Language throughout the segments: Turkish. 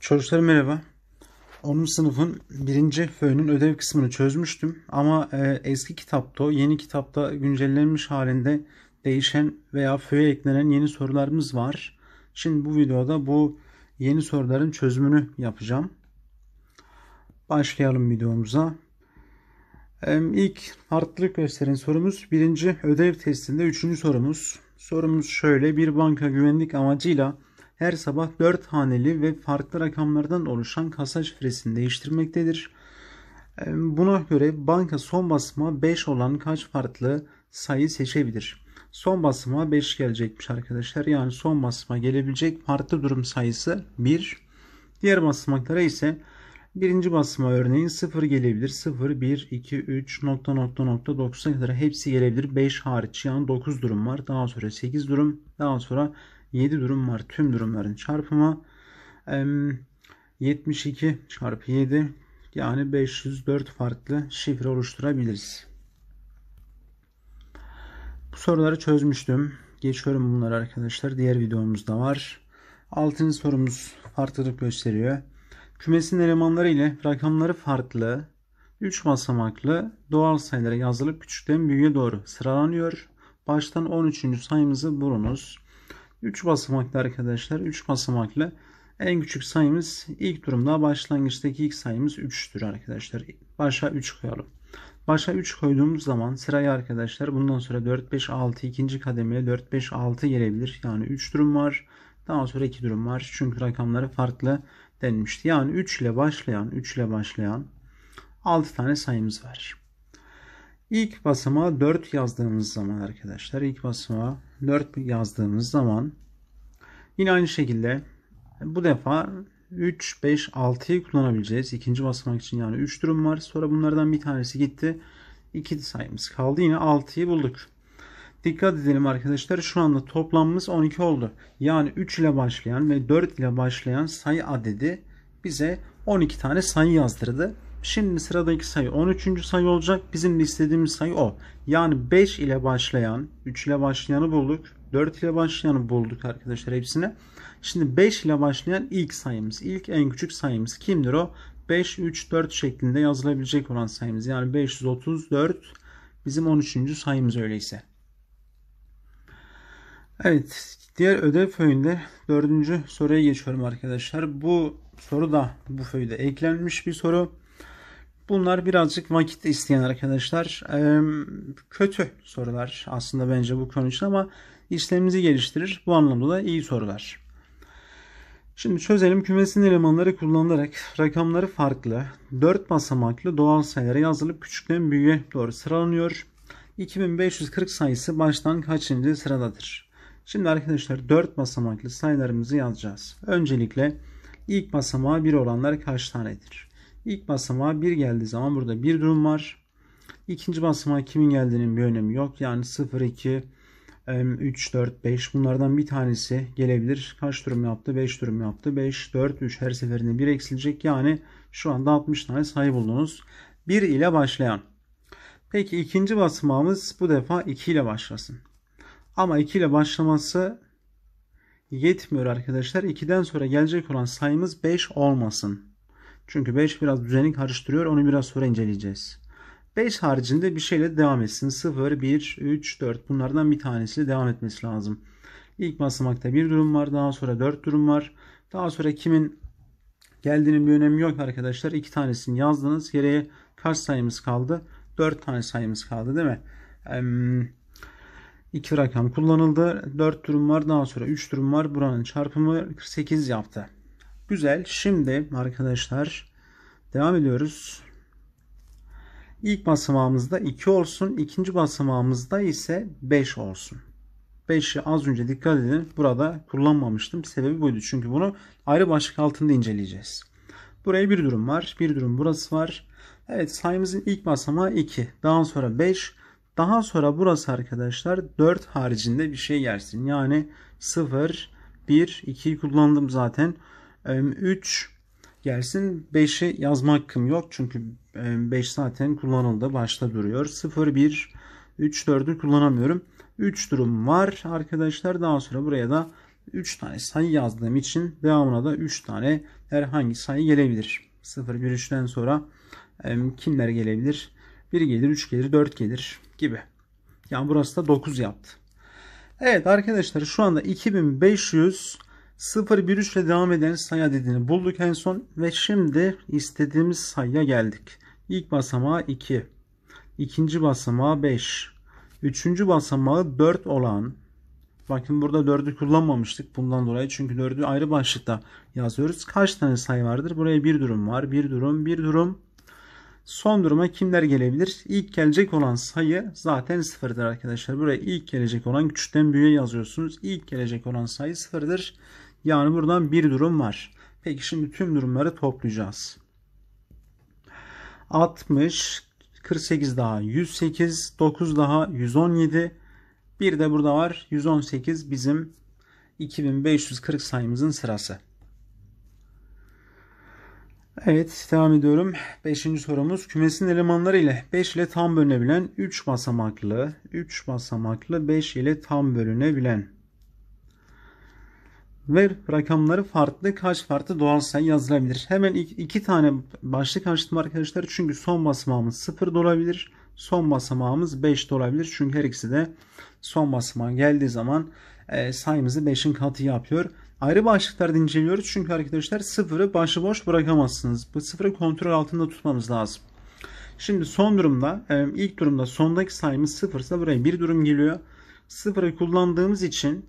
Çocuklar merhaba. 10. sınıfın 1. fönün ödev kısmını çözmüştüm ama e, eski kitapta yeni kitapta güncellenmiş halinde değişen veya föye eklenen yeni sorularımız var. Şimdi bu videoda bu yeni soruların çözümünü yapacağım. Başlayalım videomuza. E, ilk harflilik gösteren sorumuz 1. ödev testinde 3. sorumuz. Sorumuz şöyle bir banka güvenlik amacıyla her sabah 4 haneli ve farklı rakamlardan oluşan kasa şifresini değiştirmektedir. Ee, buna göre banka son basıma 5 olan kaç farklı sayı seçebilir? Son basıma 5 gelecekmiş arkadaşlar. Yani son basıma gelebilecek farklı durum sayısı 1. Diğer basamaklara ise birinci basıma örneğin 0 gelebilir. 0, 1, 2, 3, nokta nokta nokta 90'a kadar hepsi gelebilir. 5 hariç yani 9 durum var. Daha sonra 8 durum. Daha sonra 7 durum var. Tüm durumların çarpımı 72 çarpı 7 yani 504 farklı şifre oluşturabiliriz. Bu soruları çözmüştüm. Geçiyorum bunları arkadaşlar. Diğer videomuzda var. Altıncı sorumuz farklılık gösteriyor. Kümesin elemanları ile rakamları farklı 3 basamaklı doğal sayılara yazılıp küçükten büyüğe doğru sıralanıyor. Baştan 13. sayımızı bulunuz. 3 basamaklı arkadaşlar. 3 basamaklı en küçük sayımız ilk durumda başlangıçtaki ilk sayımız 3'tür arkadaşlar. Başa 3 koyalım. Başa 3 koyduğumuz zaman sıraya arkadaşlar bundan sonra 4, 5, 6 ikinci kademeye 4, 5, 6 gelebilir. Yani 3 durum var. Daha sonra 2 durum var. Çünkü rakamları farklı denmişti. Yani 3 ile başlayan, 3 ile başlayan 6 tane sayımız var. İlk basamağa 4 yazdığımız zaman arkadaşlar ilk basamağa nerd yazdığımız zaman yine aynı şekilde bu defa 3, 5, 6'yı kullanabileceğiz. İkinci basamak için yani 3 durum var. Sonra bunlardan bir tanesi gitti. 2 sayımız kaldı. Yine 6'yı bulduk. Dikkat edelim arkadaşlar. Şu anda toplamımız 12 oldu. Yani 3 ile başlayan ve 4 ile başlayan sayı adedi bize 12 tane sayı yazdırdı. Şimdi sıradaki sayı 13. sayı olacak. Bizim istediğimiz sayı o. Yani 5 ile başlayan, 3 ile başlayanı bulduk. 4 ile başlayanı bulduk arkadaşlar hepsine. Şimdi 5 ile başlayan ilk sayımız, ilk en küçük sayımız kimdir o? 5, 3, 4 şeklinde yazılabilecek olan sayımız. Yani 534 bizim 13. sayımız öyleyse. Evet diğer ödev föyünde 4. soruya geçiyorum arkadaşlar. Bu soru da bu föyde eklenmiş bir soru. Bunlar birazcık vakit isteyen arkadaşlar. Ee, kötü sorular aslında bence bu konu için ama işlerimizi geliştirir. Bu anlamda da iyi sorular. Şimdi çözelim kümesin elemanları kullanılarak rakamları farklı 4 basamaklı doğal sayılara yazılıp küçükten büyüğe doğru sıralanıyor. 2540 sayısı baştan kaçıncı sıradadır? Şimdi arkadaşlar 4 basamaklı sayılarımızı yazacağız. Öncelikle ilk basamağı 1 olanlar kaç tanedir? İlk basamağa bir geldiği zaman burada bir durum var. İkinci basamağa kimin geldiğinin bir önemi yok. Yani 0, 2, 3, 4, 5 bunlardan bir tanesi gelebilir. Kaç durum yaptı? 5 durum yaptı. 5, 4, 3 her seferinde 1 eksilecek. Yani şu anda 60 tane sayı buldunuz. 1 ile başlayan. Peki ikinci basamağımız bu defa 2 ile başlasın. Ama 2 ile başlaması yetmiyor arkadaşlar. 2'den sonra gelecek olan sayımız 5 olmasın. Çünkü 5 biraz düzeni karıştırıyor. Onu biraz sonra inceleyeceğiz. 5 haricinde bir şeyle devam etsin. 0, 1, 3, 4 bunlardan bir tanesiyle devam etmesi lazım. İlk basamakta bir durum var. Daha sonra 4 durum var. Daha sonra kimin geldiğinin bir önemi yok arkadaşlar. İki tanesini yazdınız. Geriye kaç sayımız kaldı? 4 tane sayımız kaldı değil mi? İki rakam kullanıldı. 4 durum var. Daha sonra 3 durum var. Buranın çarpımı 48 yaptı. Güzel. Şimdi arkadaşlar devam ediyoruz. İlk basamağımızda 2 olsun. ikinci basamağımızda ise 5 olsun. 5'i az önce dikkat edin. Burada kullanmamıştım. Sebebi buydu. Çünkü bunu ayrı başlık altında inceleyeceğiz. Buraya bir durum var. Bir durum burası var. Evet sayımızın ilk basamağı 2. Daha sonra 5. Daha sonra burası arkadaşlar 4 haricinde bir şey gelsin. Yani 0, 1, 2'yi kullandım zaten. 3 gelsin 5'i yazma hakkım yok. Çünkü 5 zaten kullanıldı. Başta duruyor. 0, 1, 3, 4'ü kullanamıyorum. 3 durum var arkadaşlar. Daha sonra buraya da 3 tane sayı yazdığım için devamına da 3 tane herhangi sayı gelebilir. 0, 1, 3'ten sonra kimler gelebilir? 1 gelir, 3 gelir, 4 gelir gibi. Yani burası da 9 yaptı. Evet arkadaşlar şu anda 2500 0-1-3 ile devam eden sayı adedini bulduk en son ve şimdi istediğimiz sayıya geldik. İlk basamağı 2, ikinci basamağı 5, üçüncü basamağı 4 olan Bakın burada 4'ü kullanmamıştık bundan dolayı. Çünkü 4'ü ayrı başlıkta yazıyoruz. Kaç tane sayı vardır? Buraya bir durum var. Bir durum, bir durum. Son duruma kimler gelebilir? İlk gelecek olan sayı zaten sıfırdır arkadaşlar. Buraya ilk gelecek olan küçükten büyüğe yazıyorsunuz. İlk gelecek olan sayı sıfırdır. Yani buradan bir durum var. Peki şimdi tüm durumları toplayacağız. 60, 48 daha 108, 9 daha 117. Bir de burada var 118 bizim 2540 sayımızın sırası. Evet devam ediyorum. 5. sorumuz kümesin elemanları ile 5 ile tam bölünebilen 3 basamaklı 3 basamaklı 5 ile tam bölünebilen ve rakamları farklı kaç farklı doğal sayı yazılabilir. Hemen iki tane başlık açtım arkadaşlar. Çünkü son basamağımız 0 da olabilir. Son basamağımız 5 de olabilir. Çünkü her ikisi de son basamağa geldiği zaman e, sayımızı 5'in katı yapıyor. Ayrı başlıklar inceliyoruz. Çünkü arkadaşlar 0'ı başıboş bırakamazsınız. Bu 0'ı kontrol altında tutmamız lazım. Şimdi son durumda e, ilk durumda sondaki sayımız 0 ise buraya bir durum geliyor. 0'ı kullandığımız için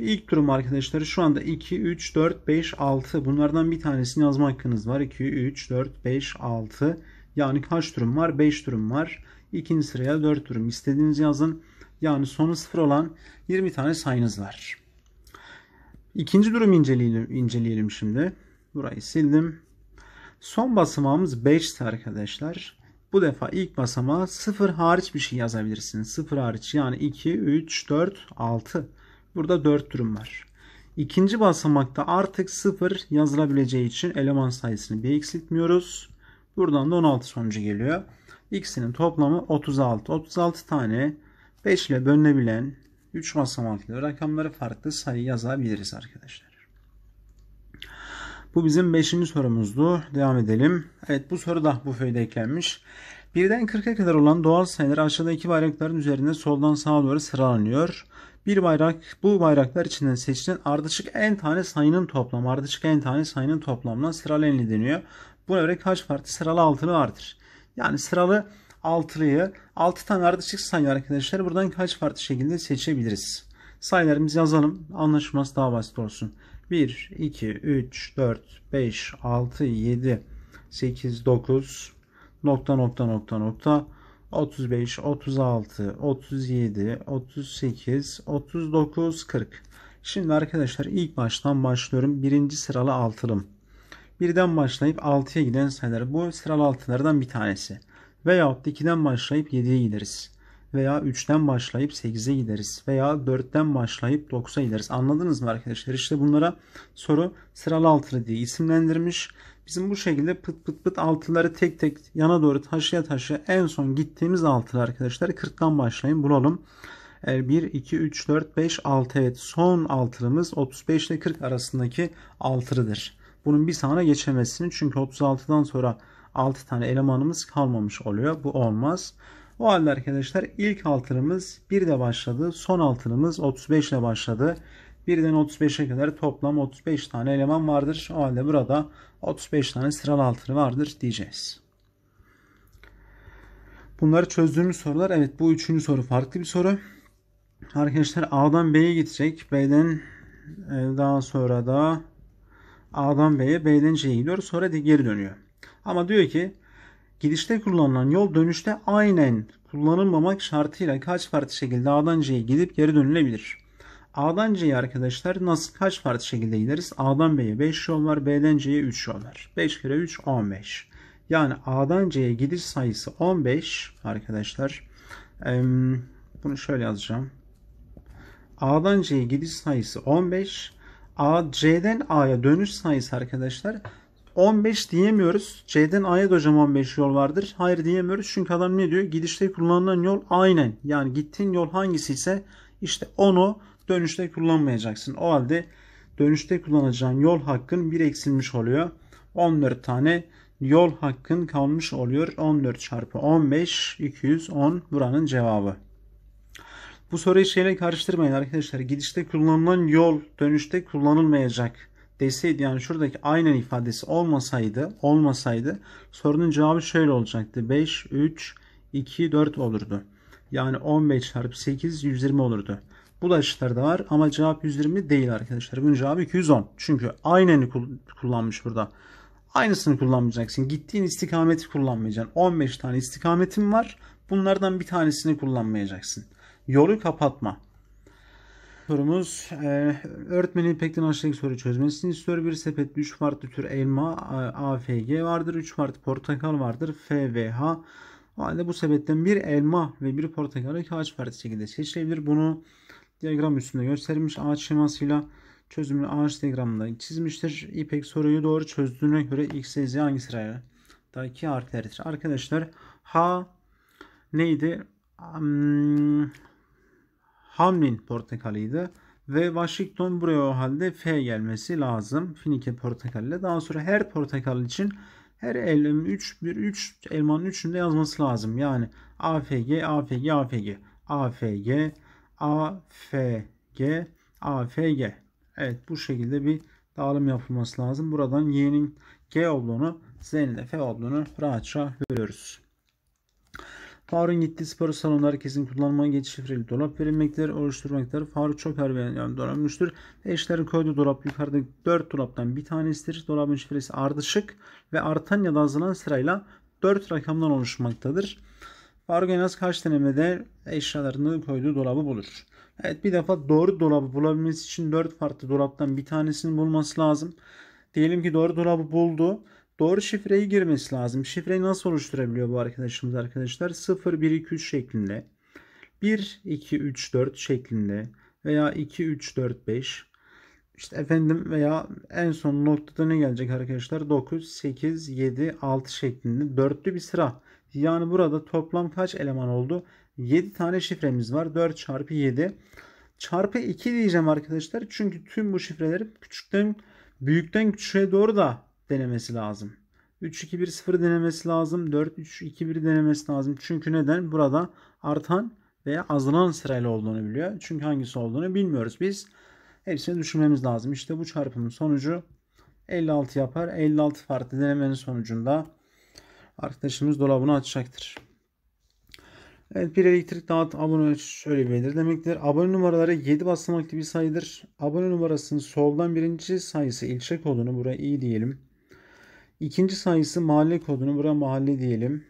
ve ilk durum arkadaşları şu anda 2, 3, 4, 5, 6. Bunlardan bir tanesini yazma hakkınız var. 2, 3, 4, 5, 6. Yani kaç durum var? 5 durum var. İkinci sıraya 4 durum. İstediğiniz yazın. Yani sonu 0 olan 20 tane sayınız var. İkinci durum inceleyelim, inceleyelim şimdi. Burayı sildim. Son basamağımız 5'ti arkadaşlar. Bu defa ilk basamağa 0 hariç bir şey yazabilirsiniz. 0 hariç yani 2, 3, 4, 6. Burada 4 durum var. İkinci basamakta artık 0 yazılabileceği için eleman sayısını bir eksiltmiyoruz. Buradan da 16 sonucu geliyor. İkisinin toplamı 36. 36 tane 5 ile bölünebilen 3 basamaklı rakamları farklı sayı yazabiliriz arkadaşlar. Bu bizim 5. sorumuzdu. Devam edelim. Evet bu soru da bu föyde eklenmiş. Birden 40'a kadar olan doğal sayılar aşağıdaki bayrakların üzerinde soldan sağa doğru sıralanıyor. Bir bayrak bu bayraklar içinden seçilen ardışık en tane sayının toplamı ardışık en tane sayının toplamına sıralı enli deniyor. Buna göre kaç farklı sıralı altını vardır? Yani sıralı altılıyı 6 tane ardışık sayı arkadaşlar buradan kaç farklı şekilde seçebiliriz? Sayılarımızı yazalım anlaşılması daha basit olsun. 1, 2, 3, 4, 5, 6, 7, 8, 9, nokta nokta nokta nokta 35, 36, 37, 38, 39, 40. Şimdi arkadaşlar ilk baştan başlıyorum. Birinci sıralı altılım. Birden başlayıp 6'ya giden sayılar. Bu sıralı altılardan bir tanesi. Veyahut da 2'den başlayıp 7'ye gideriz. Veya 3'ten başlayıp 8'e gideriz. Veya 4'ten başlayıp 9'a gideriz. Anladınız mı arkadaşlar? İşte bunlara soru sıralı altılı diye isimlendirmiş. Bizim bu şekilde pıt pıt pıt altıları tek tek yana doğru taşıya taşıya en son gittiğimiz altılar arkadaşlar 40'tan başlayın bulalım. 1, 2, 3, 4, 5, 6 evet son altılımız 35 ile 40 arasındaki altılıdır. Bunun bir sahne geçemezsin çünkü 36'dan sonra 6 tane elemanımız kalmamış oluyor. Bu olmaz. O halde arkadaşlar ilk altılımız 1 ile başladı. Son altılımız 35 ile başladı. 1'den 35'e kadar toplam 35 tane eleman vardır. O halde burada 35 tane sıralı altını vardır diyeceğiz. Bunları çözdüğümüz sorular. Evet bu üçüncü soru farklı bir soru. Arkadaşlar A'dan B'ye gidecek. B'den e, daha sonra da A'dan B'ye, B'den C'ye gidiyor. Sonra de geri dönüyor. Ama diyor ki gidişte kullanılan yol dönüşte aynen kullanılmamak şartıyla kaç farklı şekilde A'dan C'ye gidip geri dönülebilir. A'dan C'ye arkadaşlar nasıl kaç farklı şekilde gideriz? A'dan B'ye 5 yol var. B'den C'ye 3 yol var. 5 kere 3 15. Yani A'dan C'ye gidiş sayısı 15 arkadaşlar. Bunu şöyle yazacağım. A'dan C'ye gidiş sayısı 15. A, C'den A'ya dönüş sayısı arkadaşlar 15 diyemiyoruz. C'den A'ya da hocam 15 yol vardır. Hayır diyemiyoruz. Çünkü adam ne diyor? Gidişte kullanılan yol aynen. Yani gittiğin yol hangisi ise işte onu dönüşte kullanmayacaksın. O halde dönüşte kullanacağın yol hakkın bir eksilmiş oluyor. 14 tane yol hakkın kalmış oluyor. 14 çarpı 15 210 buranın cevabı. Bu soruyu şeyle karıştırmayın arkadaşlar. Gidişte kullanılan yol dönüşte kullanılmayacak deseydi yani şuradaki aynen ifadesi olmasaydı olmasaydı sorunun cevabı şöyle olacaktı. 5, 3, 2, 4 olurdu. Yani 15 çarpı 8 120 olurdu. Bu da var ama cevap 120 değil arkadaşlar. Bunun cevabı 210. Çünkü aynını kullanmış burada. Aynısını kullanmayacaksın. Gittiğin istikameti kullanmayacaksın. 15 tane istikametin var. Bunlardan bir tanesini kullanmayacaksın. Yolu kapatma. Sorumuz e, öğretmenin pekten aşağıdaki soru çözmesini istiyor. Bir sepet 3 farklı tür elma AFG vardır. 3 farklı portakal vardır. FVH. O halde bu sepetten bir elma ve bir portakalı kaç farklı şekilde seçilebilir. Bunu diyagram üstünde gösterilmiş ağaç şemasıyla çözümünü ağaç diyagramında çizmiştir. İpek soruyu doğru çözdüğüne göre X ve Z hangi sıraya? Daha iki harflerdir. Arkadaşlar H neydi? Hmm, Hamlin portakalıydı. Ve Washington buraya o halde F gelmesi lazım. Finike portakal ile. Daha sonra her portakal için her elmanın 3 bir 3 elmanın 3'ünde yazması lazım. Yani AFG, AFG, AFG, AFG, AFG AFG. Evet bu şekilde bir dağılım yapılması lazım. Buradan Y'nin G olduğunu Z'nin de F olduğunu rahatça görüyoruz. Faruk'un gittiği spor salonu herkesin kullanmaya geçiş şifreli dolap verilmektedir. Oluşturmaktadır. Faruk çok her yani donanmıştır. Eşlerin koyduğu dolap yukarıdaki 4 dolaptan bir tanesidir. Dolabın şifresi ardışık ve artan ya da azalan sırayla 4 rakamdan oluşmaktadır. Fargo en az kaç denemede eşyalarını koyduğu dolabı bulur. Evet bir defa doğru dolabı bulabilmesi için 4 farklı dolaptan bir tanesini bulması lazım. Diyelim ki doğru dolabı buldu. Doğru şifreyi girmesi lazım. Şifreyi nasıl oluşturabiliyor bu arkadaşımız arkadaşlar? 0 1 2 3 şeklinde. 1 2 3 4 şeklinde veya 2 3 4 5 işte efendim veya en son noktada ne gelecek arkadaşlar? 9 8 7 6 şeklinde dörtlü bir sıra yani burada toplam kaç eleman oldu? 7 tane şifremiz var. 4 çarpı 7. Çarpı 2 diyeceğim arkadaşlar. Çünkü tüm bu şifreleri küçükten büyükten küçüğe doğru da denemesi lazım. 3 2 1 0 denemesi lazım. 4 3 2 1 denemesi lazım. Çünkü neden? Burada artan veya azalan sırayla olduğunu biliyor. Çünkü hangisi olduğunu bilmiyoruz biz. Hepsini düşünmemiz lazım. İşte bu çarpımın sonucu 56 yapar. 56 farklı denemenin sonucunda arkadaşımız dolabını açacaktır. Evet bir elektrik dağıt abone şöyle belirlemektir. demektir. Abone numaraları 7 basamaklı bir sayıdır. Abone numarasının soldan birinci sayısı ilçe kodunu buraya iyi diyelim. İkinci sayısı mahalle kodunu buraya mahalle diyelim.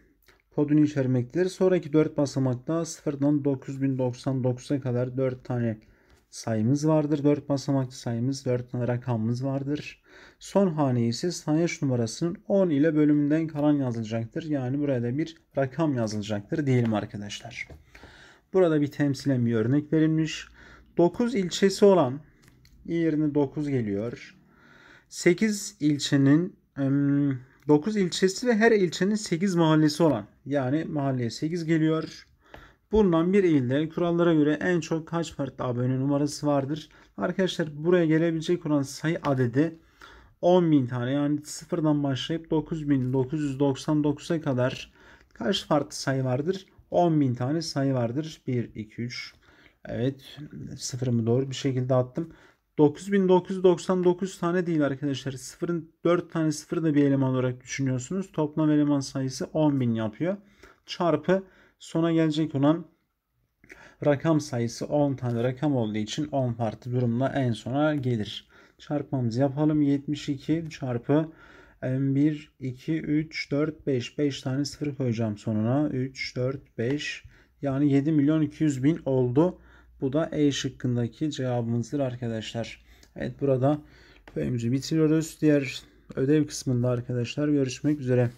Kodunu içermektir. Sonraki 4 basamakta 0'dan 9099'a kadar 4 tane sayımız vardır. 4 basamaklı sayımız 4 rakamımız vardır. Son hane ise sayaç numarasının 10 ile bölümünden kalan yazılacaktır. Yani buraya da bir rakam yazılacaktır diyelim arkadaşlar. Burada bir temsilen bir örnek verilmiş. 9 ilçesi olan yerine 9 geliyor. 8 ilçenin 9 ilçesi ve her ilçenin 8 mahallesi olan yani mahalleye 8 geliyor. Bulunan bir ilde kurallara göre en çok kaç farklı abone numarası vardır? Arkadaşlar buraya gelebilecek olan sayı adedi 10.000 tane yani sıfırdan başlayıp 9.999'a kadar kaç farklı sayı vardır? 10.000 tane sayı vardır. 1, 2, 3. Evet sıfırımı doğru bir şekilde attım. 9999 tane değil arkadaşlar. Sıfırın 4 tane sıfırı da bir eleman olarak düşünüyorsunuz. Toplam eleman sayısı 10.000 yapıyor. Çarpı Sona gelecek olan rakam sayısı 10 tane rakam olduğu için 10 farklı durumla en sona gelir. Çarpmamızı yapalım. 72 çarpı 1, 2, 3, 4, 5. 5 tane sıfır koyacağım sonuna. 3, 4, 5. Yani 7 milyon 200 bin oldu. Bu da E şıkkındaki cevabımızdır arkadaşlar. Evet burada bölümümüzü bitiriyoruz. Diğer ödev kısmında arkadaşlar görüşmek üzere.